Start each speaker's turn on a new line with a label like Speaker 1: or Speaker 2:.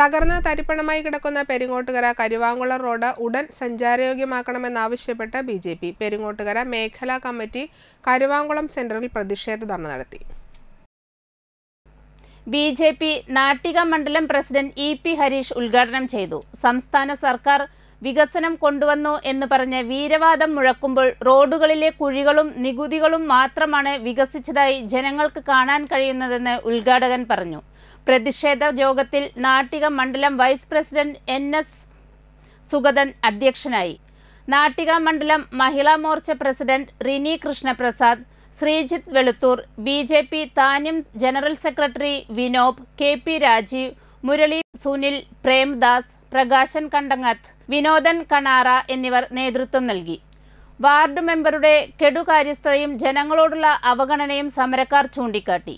Speaker 1: തകർന്ന തരിപ്പണമായി കിടക്കുന്ന പെരിങ്ങോട്ടുകര കരുവാങ്കുളം റോഡ് ഉടൻ സഞ്ചാരയോഗ്യമാക്കണമെന്നാവശ്യപ്പെട്ട് ബി ജെ പി പെരിങ്ങോട്ടുകര മേഖലാ കമ്മിറ്റി കരുവാങ്കുളം സെന്ററിൽ പ്രതിഷേധ ധർണ നടത്തി
Speaker 2: ബി ജെ പി നാട്ടിക മണ്ഡലം പ്രസിഡന്റ് ഇ പി ഹരീഷ് ഉദ്ഘാടനം ചെയ്തു സംസ്ഥാന സർക്കാർ വികസനം കൊണ്ടുവന്നു എന്ന് പറഞ്ഞ് വീരവാദം മുഴക്കുമ്പോൾ റോഡുകളിലെ കുഴികളും നികുതികളും മാത്രമാണ് വികസിച്ചതായി ജനങ്ങൾക്ക് കാണാൻ കഴിയുന്നതെന്ന് ഉദ്ഘാടകൻ പറഞ്ഞു പ്രതിഷേധ യോഗത്തിൽ നാട്ടിക മണ്ഡലം vice president N S Sugathan അധ്യക്ഷനായി നാട്ടിക മണ്ഡലം Mahila Morcha president Rini Krishnaprasad Sreejith Veluthur B J P Thanyam general secretary Vinob K P Rajeev Murali Sunil Premdas Prakashan Kandangath Vinodan Kanara എന്നിവർ നേതൃത്വം നൽകി വാർഡ് മെമ്പറുടെ കെടുകാര്യസ്ഥതയും ജനങ്ങളോടുള്ള അവഗണനയും സമരക്കാർ ചൂണ്ടിക്കാട്ടി